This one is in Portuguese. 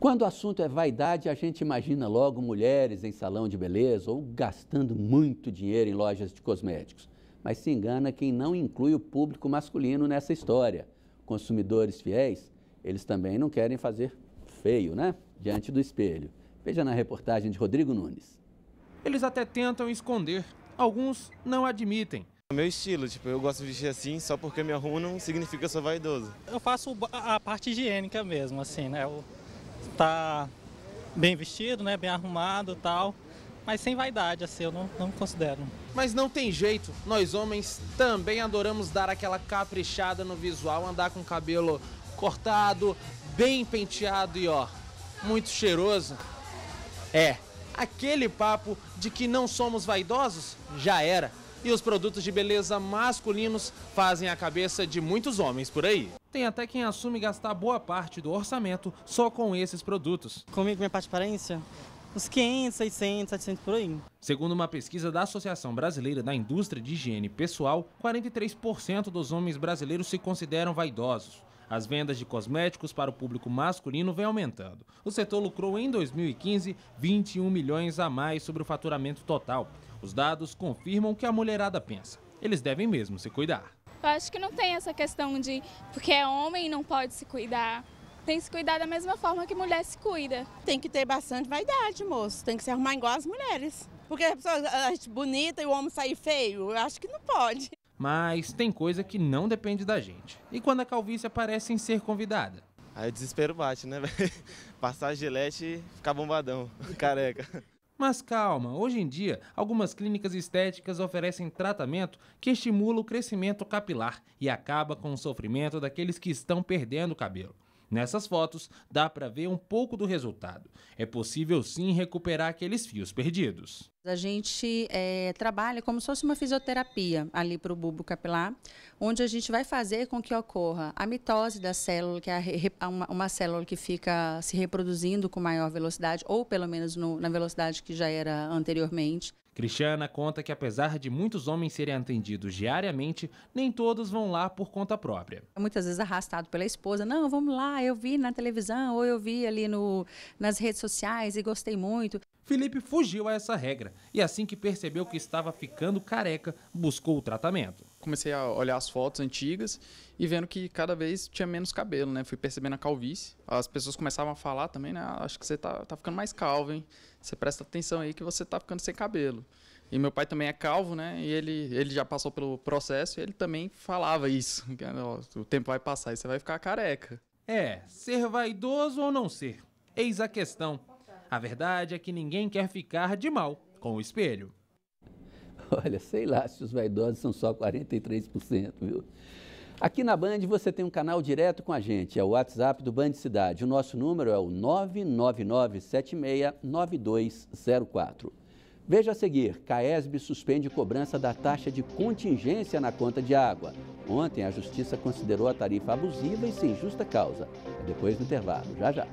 Quando o assunto é vaidade, a gente imagina logo mulheres em salão de beleza ou gastando muito dinheiro em lojas de cosméticos. Mas se engana quem não inclui o público masculino nessa história. Consumidores fiéis, eles também não querem fazer feio, né? Diante do espelho. Veja na reportagem de Rodrigo Nunes. Eles até tentam esconder, alguns não admitem meu estilo, tipo, eu gosto de vestir assim, só porque eu me arrumo não significa que eu sou vaidoso. Eu faço a parte higiênica mesmo, assim, né? Eu tá bem vestido, né? Bem arrumado tal. Mas sem vaidade, assim, eu não, não me considero. Mas não tem jeito, nós homens também adoramos dar aquela caprichada no visual, andar com o cabelo cortado, bem penteado e ó, muito cheiroso. É, aquele papo de que não somos vaidosos já era e os produtos de beleza masculinos fazem a cabeça de muitos homens por aí. Tem até quem assume gastar boa parte do orçamento só com esses produtos. Comigo, minha parte aparência? Uns 500, 600, 700 por aí. Segundo uma pesquisa da Associação Brasileira da Indústria de Higiene Pessoal, 43% dos homens brasileiros se consideram vaidosos. As vendas de cosméticos para o público masculino vem aumentando. O setor lucrou em 2015 21 milhões a mais sobre o faturamento total. Os dados confirmam o que a mulherada pensa. Eles devem mesmo se cuidar. Eu acho que não tem essa questão de porque é homem não pode se cuidar. Tem que se cuidar da mesma forma que mulher se cuida. Tem que ter bastante vaidade, moço. Tem que se arrumar igual as mulheres. Porque a pessoa gente bonita e o homem sair feio. Eu acho que não pode. Mas tem coisa que não depende da gente. E quando a calvície aparece em ser convidada? Aí o desespero bate, né? Passar a gilete e ficar bombadão, careca. Mas calma, hoje em dia, algumas clínicas estéticas oferecem tratamento que estimula o crescimento capilar e acaba com o sofrimento daqueles que estão perdendo o cabelo. Nessas fotos, dá para ver um pouco do resultado. É possível sim recuperar aqueles fios perdidos. A gente é, trabalha como se fosse uma fisioterapia ali para o bulbo capilar, onde a gente vai fazer com que ocorra a mitose da célula, que é uma, uma, célula que fica se reproduzindo com maior velocidade, ou pelo menos no, na velocidade que já era anteriormente. Cristiana conta que apesar de muitos homens serem atendidos diariamente, nem todos vão lá por conta própria. Muitas vezes arrastado pela esposa, não, vamos lá, eu vi na televisão ou eu vi ali no, nas redes sociais e gostei muito. Felipe fugiu a essa regra e assim que percebeu que estava ficando careca, buscou o tratamento comecei a olhar as fotos antigas e vendo que cada vez tinha menos cabelo, né? Fui percebendo a calvície. As pessoas começavam a falar também, né? Ah, acho que você tá, tá ficando mais calvo, hein? Você presta atenção aí que você tá ficando sem cabelo. E meu pai também é calvo, né? E ele, ele já passou pelo processo e ele também falava isso. O tempo vai passar e você vai ficar careca. É, ser vaidoso ou não ser? Eis a questão. A verdade é que ninguém quer ficar de mal com o espelho. Olha, sei lá se os vaidosos são só 43%, viu? Aqui na Band você tem um canal direto com a gente, é o WhatsApp do Band Cidade. O nosso número é o 999769204. Veja a seguir, Caesb suspende cobrança da taxa de contingência na conta de água. Ontem a Justiça considerou a tarifa abusiva e sem justa causa. É depois do intervalo, já já.